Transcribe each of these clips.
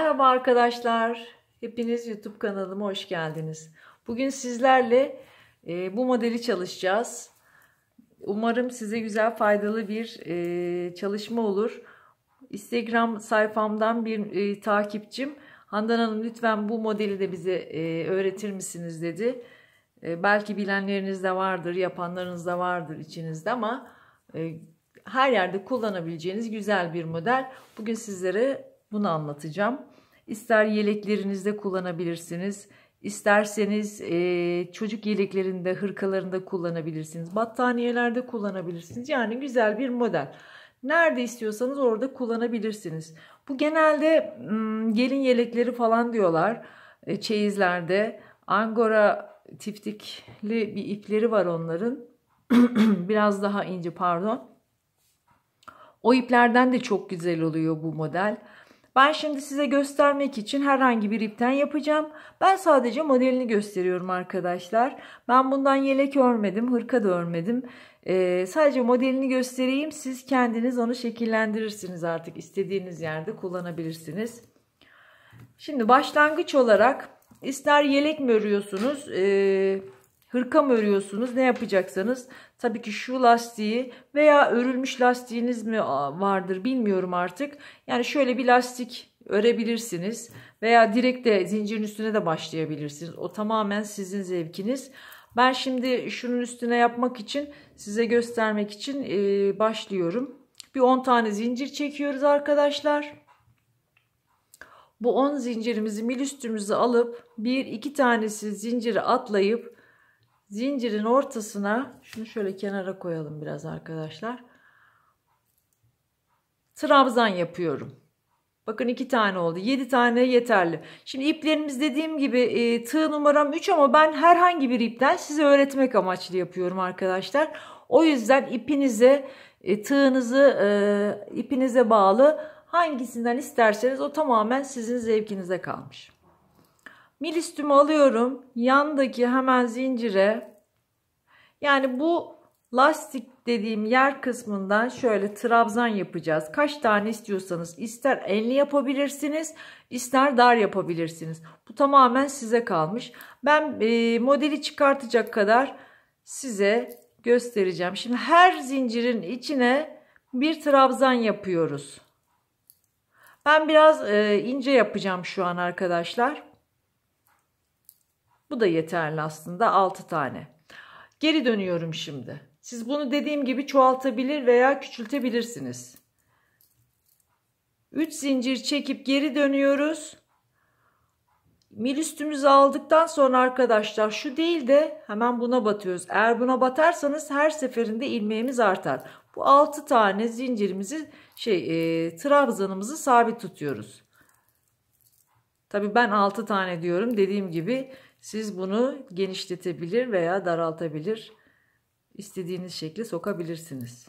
Merhaba arkadaşlar. Hepiniz YouTube kanalıma hoş geldiniz. Bugün sizlerle e, bu modeli çalışacağız. Umarım size güzel faydalı bir e, çalışma olur. Instagram sayfamdan bir e, takipçim Handan Hanım lütfen bu modeli de bize e, öğretir misiniz dedi. E, belki bilenleriniz de vardır, yapanlarınız da vardır içinizde ama e, her yerde kullanabileceğiniz güzel bir model. Bugün sizlere bunu anlatacağım. İster yeleklerinizde kullanabilirsiniz. İsterseniz e, çocuk yeleklerinde, hırkalarında kullanabilirsiniz. Battaniyelerde kullanabilirsiniz. Yani güzel bir model. Nerede istiyorsanız orada kullanabilirsiniz. Bu genelde gelin yelekleri falan diyorlar. E, çeyizlerde angora tiftikli bir ipleri var onların. Biraz daha ince pardon. O iplerden de çok güzel oluyor bu model. Ben şimdi size göstermek için herhangi bir ipten yapacağım. Ben sadece modelini gösteriyorum arkadaşlar. Ben bundan yelek örmedim, hırka da örmedim. Ee, sadece modelini göstereyim. Siz kendiniz onu şekillendirirsiniz artık. istediğiniz yerde kullanabilirsiniz. Şimdi başlangıç olarak ister yelek mi örüyorsunuz, e, hırka mı örüyorsunuz ne yapacaksanız tabii ki şu lastiği veya örülmüş lastiğiniz mi vardır bilmiyorum artık. Yani şöyle bir lastik örebilirsiniz veya direkt de zincirin üstüne de başlayabilirsiniz. O tamamen sizin zevkiniz. Ben şimdi şunun üstüne yapmak için size göstermek için e, başlıyorum. Bir 10 tane zincir çekiyoruz arkadaşlar. Bu 10 zincirimizi mil üstümüze alıp bir iki tanesi zinciri atlayıp zincirin ortasına şunu şöyle kenara koyalım biraz arkadaşlar. Trabzan yapıyorum. Bakın iki tane oldu. Yedi tane yeterli. Şimdi iplerimiz dediğim gibi e, tığ numaram 3 ama ben herhangi bir ipten size öğretmek amaçlı yapıyorum arkadaşlar. O yüzden ipinize, e, tığınızı e, ipinize bağlı hangisinden isterseniz o tamamen sizin zevkinize kalmış. Milistümü alıyorum. Yandaki hemen zincire. Yani bu lastik dediğim yer kısmından şöyle trabzan yapacağız. Kaç tane istiyorsanız ister enli yapabilirsiniz ister dar yapabilirsiniz. Bu tamamen size kalmış. Ben e, modeli çıkartacak kadar size göstereceğim. Şimdi her zincirin içine bir trabzan yapıyoruz. Ben biraz e, ince yapacağım şu an arkadaşlar. Bu da yeterli aslında 6 tane. Geri dönüyorum şimdi. Siz bunu dediğim gibi çoğaltabilir veya küçültebilirsiniz. 3 zincir çekip geri dönüyoruz. Mil üstümüzü aldıktan sonra arkadaşlar şu değil de hemen buna batıyoruz. Eğer buna batarsanız her seferinde ilmeğimiz artar. Bu 6 tane zincirimizi şey e, trabzanımızı sabit tutuyoruz. Tabi ben 6 tane diyorum dediğim gibi siz bunu genişletebilir veya daraltabilir, istediğiniz şekli sokabilirsiniz.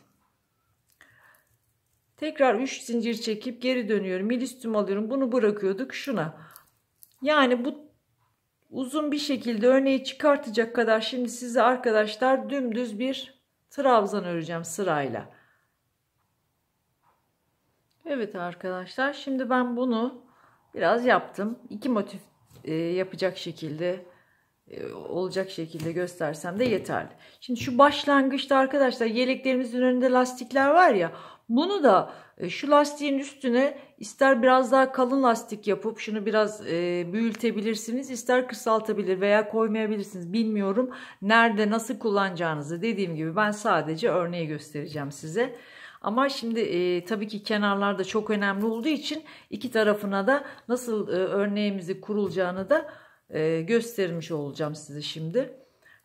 Tekrar 3 zincir çekip geri dönüyorum. Milistüm alıyorum. Bunu bırakıyorduk şuna. Yani bu uzun bir şekilde örneği çıkartacak kadar şimdi size arkadaşlar dümdüz bir trabzan öreceğim sırayla. Evet arkadaşlar şimdi ben bunu biraz yaptım. İki motif e, yapacak şekilde e, olacak şekilde göstersem de yeterli. Şimdi şu başlangıçta arkadaşlar yeleklerimizin önünde lastikler var ya bunu da e, şu lastiğin üstüne ister biraz daha kalın lastik yapıp şunu biraz büyütebilirsiniz ister kısaltabilir veya koymayabilirsiniz bilmiyorum nerede nasıl kullanacağınızı dediğim gibi ben sadece örneği göstereceğim size. Ama şimdi e, tabii ki kenarlar da çok önemli olduğu için iki tarafına da nasıl e, örneğimizi kurulacağını da e, göstermiş olacağım size şimdi.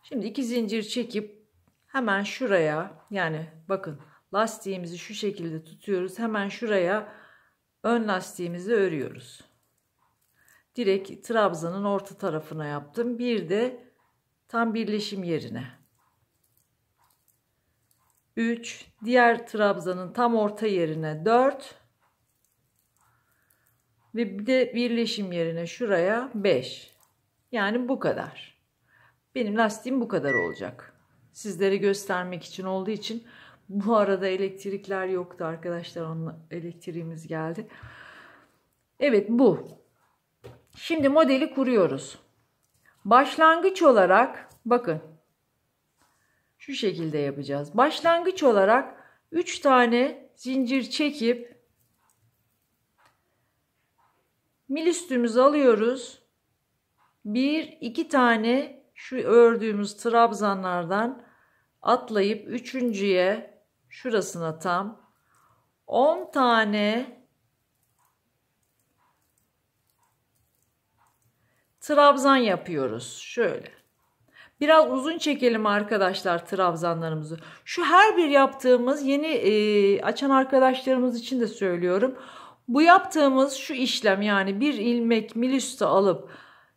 Şimdi iki zincir çekip hemen şuraya yani bakın lastiğimizi şu şekilde tutuyoruz. Hemen şuraya ön lastiğimizi örüyoruz. Direkt trabzanın orta tarafına yaptım. Bir de tam birleşim yerine. 3 diğer trabzanın tam orta yerine 4 ve bir de birleşim yerine şuraya 5 yani bu kadar benim lastiğim bu kadar olacak sizlere göstermek için olduğu için bu arada elektrikler yoktu arkadaşlar onunla elektriğimiz geldi evet bu şimdi modeli kuruyoruz başlangıç olarak bakın şu şekilde yapacağız. Başlangıç olarak 3 tane zincir çekip mil üstümüzü alıyoruz. 1 2 tane şu ördüğümüz trabzanlardan atlayıp üçüncüye şurasına tam 10 tane trabzan yapıyoruz. Şöyle. Biraz uzun çekelim arkadaşlar trabzanlarımızı. Şu her bir yaptığımız yeni e, açan arkadaşlarımız için de söylüyorum. Bu yaptığımız şu işlem yani bir ilmek milüste alıp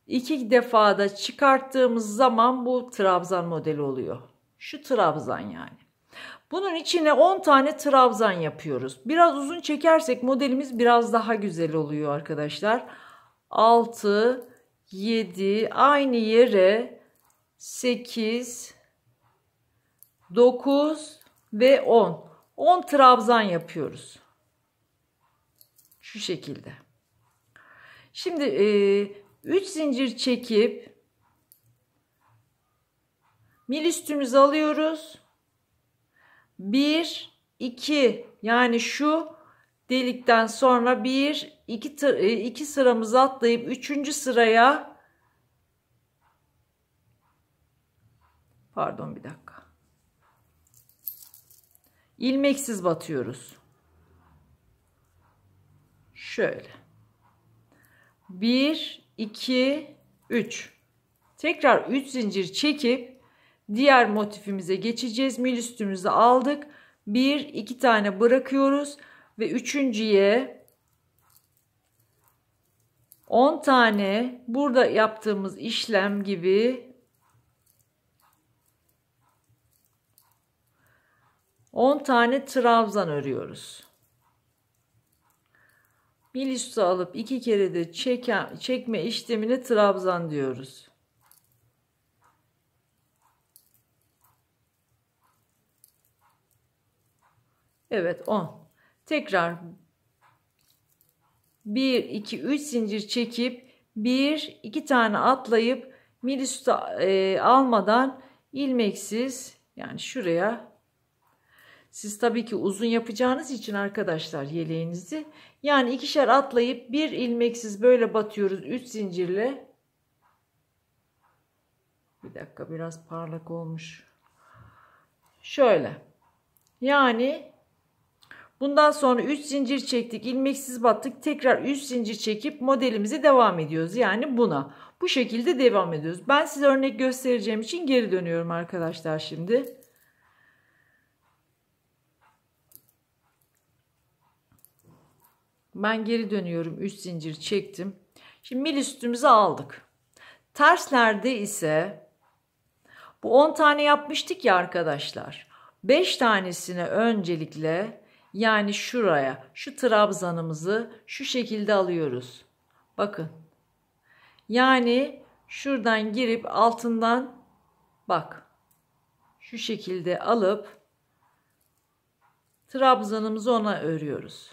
iki defada çıkarttığımız zaman bu trabzan modeli oluyor. Şu trabzan yani. Bunun içine 10 tane trabzan yapıyoruz. Biraz uzun çekersek modelimiz biraz daha güzel oluyor arkadaşlar. 6, 7 aynı yere 8 9 ve 10. 10 trabzan yapıyoruz. Şu şekilde. Şimdi e, 3 zincir çekip mil üstümüzü alıyoruz. 1 2 yani şu delikten sonra 1 2 2 sıramızı atlayıp 3. sıraya Pardon bir dakika. İlmeksiz batıyoruz. Şöyle. 1, 2, 3. Tekrar 3 zincir çekip diğer motifimize geçeceğiz. Mil üstümüzü aldık. 1, 2 tane bırakıyoruz. Ve üçüncüye 10 tane burada yaptığımız işlem gibi 10 tane trabzan örüyoruz. Bir üstü alıp iki kere de çeken, çekme işlemine trabzan diyoruz. Evet 10. Tekrar 1 2 3 zincir çekip 1 2 tane atlayıp mil üstü e, almadan ilmeksiz yani şuraya siz tabii ki uzun yapacağınız için arkadaşlar yeleğinizi yani ikişer atlayıp bir ilmeksiz böyle batıyoruz üç zincirle. Bir dakika biraz parlak olmuş. Şöyle. Yani bundan sonra 3 zincir çektik, ilmeksiz battık. Tekrar 3 zincir çekip modelimize devam ediyoruz. Yani buna. Bu şekilde devam ediyoruz. Ben size örnek göstereceğim için geri dönüyorum arkadaşlar şimdi. Ben geri dönüyorum. 3 zincir çektim. Şimdi mil üstümüze aldık. Terslerde ise bu 10 tane yapmıştık ya arkadaşlar. 5 tanesini öncelikle yani şuraya şu trabzanımızı şu şekilde alıyoruz. Bakın. Yani şuradan girip altından bak. Şu şekilde alıp trabzanımızı ona örüyoruz.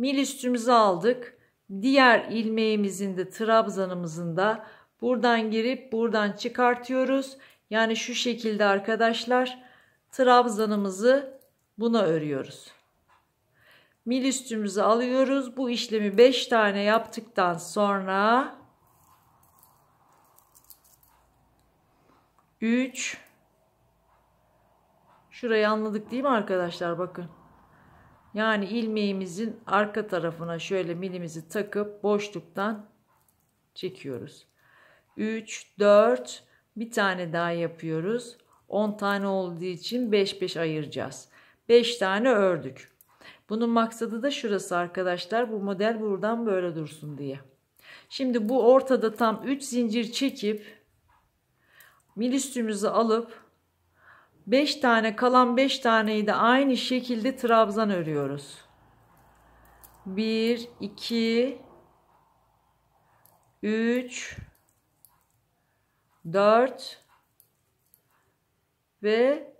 Mil üstümüzü aldık. Diğer ilmeğimizin de trabzanımızın da buradan girip buradan çıkartıyoruz. Yani şu şekilde arkadaşlar trabzanımızı buna örüyoruz. Mil üstümüzü alıyoruz. Bu işlemi 5 tane yaptıktan sonra 3 Şurayı anladık değil mi arkadaşlar bakın. Yani ilmeğimizin arka tarafına şöyle milimizi takıp boşluktan çekiyoruz. 3, 4 bir tane daha yapıyoruz. 10 tane olduğu için 5 5 ayıracağız. 5 tane ördük. Bunun maksadı da şurası arkadaşlar. Bu model buradan böyle dursun diye. Şimdi bu ortada tam 3 zincir çekip mil üstümüzü alıp 5 tane kalan 5 taneyi de aynı şekilde trabzan örüyoruz. 1 2 3 4 ve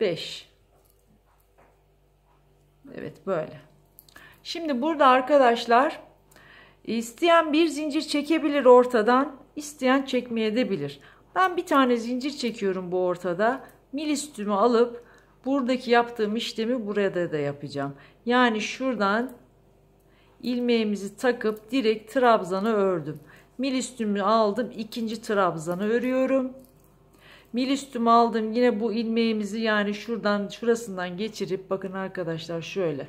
5 Evet böyle. Şimdi burada arkadaşlar isteyen bir zincir çekebilir ortadan, isteyen çekmeye de bilir. Ben bir tane zincir çekiyorum bu ortada. Milistümü alıp buradaki yaptığım işlemi burada da yapacağım. Yani şuradan ilmeğimizi takıp direkt trabzanı ördüm. Milistümü aldım. ikinci trabzanı örüyorum. Milistümü aldım. Yine bu ilmeğimizi yani şuradan şurasından geçirip bakın arkadaşlar şöyle.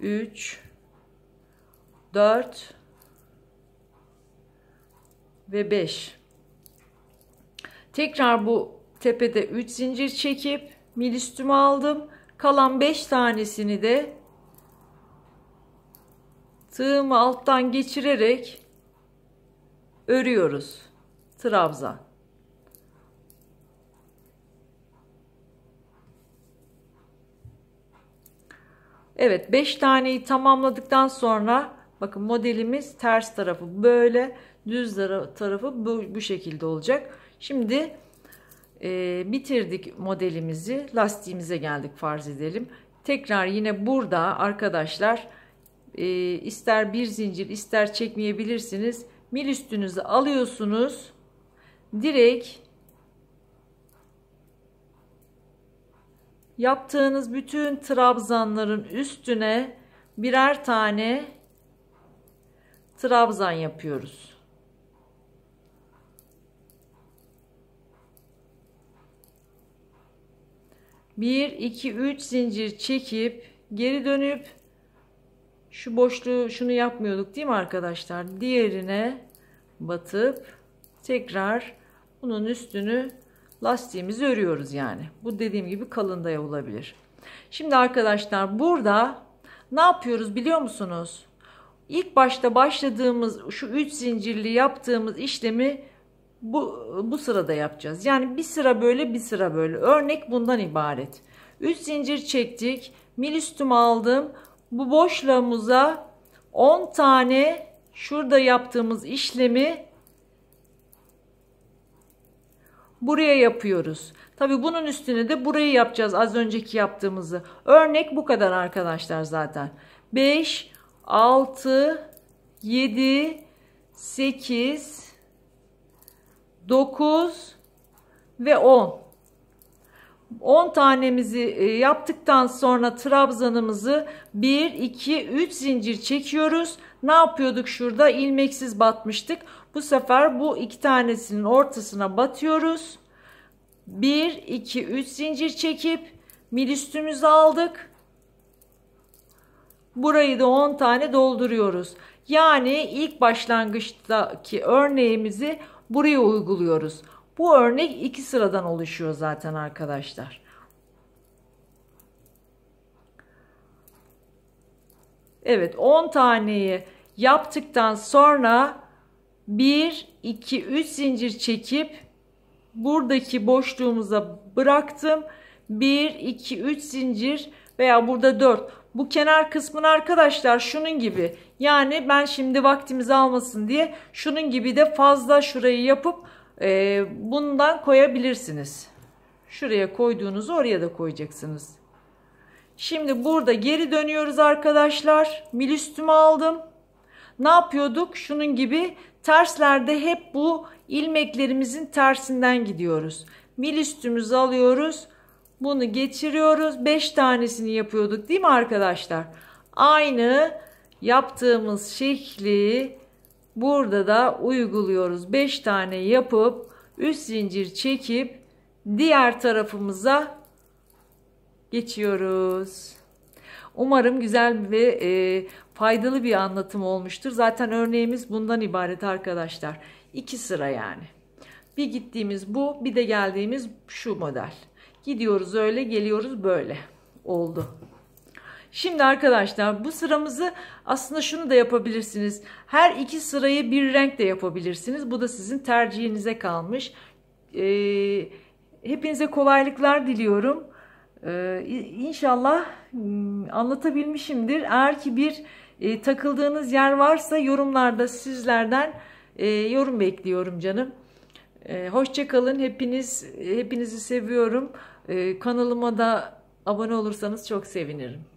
3 4 ve 5. Tekrar bu tepede 3 zincir çekip milistümü aldım. Kalan 5 tanesini de tığımı alttan geçirerek örüyoruz. Trabzan. Evet 5 taneyi tamamladıktan sonra bakın modelimiz ters tarafı böyle Düz tarafı bu, bu şekilde olacak. Şimdi e, bitirdik modelimizi. Lastiğimize geldik farz edelim. Tekrar yine burada arkadaşlar e, ister bir zincir ister çekmeyebilirsiniz. Mil üstünüzü alıyorsunuz. Direkt yaptığınız bütün trabzanların üstüne birer tane trabzan yapıyoruz. 1 2 3 zincir çekip geri dönüp şu boşluğu şunu yapmıyorduk değil mi arkadaşlar? Diğerine batıp tekrar bunun üstünü lastiğimizi örüyoruz yani. Bu dediğim gibi kalın da olabilir. Şimdi arkadaşlar burada ne yapıyoruz biliyor musunuz? İlk başta başladığımız şu 3 zincirli yaptığımız işlemi bu, bu sırada yapacağız. Yani bir sıra böyle bir sıra böyle. Örnek bundan ibaret. 3 zincir çektik. Mil üstüm aldım. Bu boşluğumuza 10 tane şurada yaptığımız işlemi buraya yapıyoruz. Tabi bunun üstüne de burayı yapacağız az önceki yaptığımızı. Örnek bu kadar arkadaşlar zaten. 5, 6, 7, 8, 9 ve 10. 10 tanemizi e, yaptıktan sonra trabzanımızı 1, 2, 3 zincir çekiyoruz. Ne yapıyorduk şurada? İlmeksiz batmıştık. Bu sefer bu iki tanesinin ortasına batıyoruz. 1, 2, 3 zincir çekip mil üstümüzü aldık. Burayı da 10 tane dolduruyoruz. Yani ilk başlangıçtaki örneğimizi buraya uyguluyoruz. Bu örnek iki sıradan oluşuyor zaten arkadaşlar. Evet 10 taneyi yaptıktan sonra 1 2 3 zincir çekip buradaki boşluğumuza bıraktım. 1 2 3 zincir veya burada 4 bu kenar kısmını arkadaşlar şunun gibi yani ben şimdi vaktimizi almasın diye şunun gibi de fazla şurayı yapıp e, bundan koyabilirsiniz. Şuraya koyduğunuzu oraya da koyacaksınız. Şimdi burada geri dönüyoruz arkadaşlar. Milüstümü aldım. Ne yapıyorduk? Şunun gibi terslerde hep bu ilmeklerimizin tersinden gidiyoruz. Milüstümüzü alıyoruz. Bunu geçiriyoruz. 5 tanesini yapıyorduk değil mi arkadaşlar? Aynı yaptığımız şekli burada da uyguluyoruz. 5 tane yapıp üst zincir çekip diğer tarafımıza geçiyoruz. Umarım güzel ve e, faydalı bir anlatım olmuştur. Zaten örneğimiz bundan ibaret arkadaşlar. İki sıra yani. Bir gittiğimiz bu, bir de geldiğimiz şu model. Gidiyoruz öyle geliyoruz böyle oldu. Şimdi arkadaşlar bu sıramızı aslında şunu da yapabilirsiniz. Her iki sırayı bir renk de yapabilirsiniz. Bu da sizin tercihinize kalmış. Ee, hepinize kolaylıklar diliyorum. Ee, inşallah hmm, anlatabilmişimdir. Eğer ki bir e, takıldığınız yer varsa yorumlarda sizlerden e, yorum bekliyorum canım. E, ee, Hoşçakalın. Hepiniz, hepinizi seviyorum. Ee, kanalıma da abone olursanız çok sevinirim.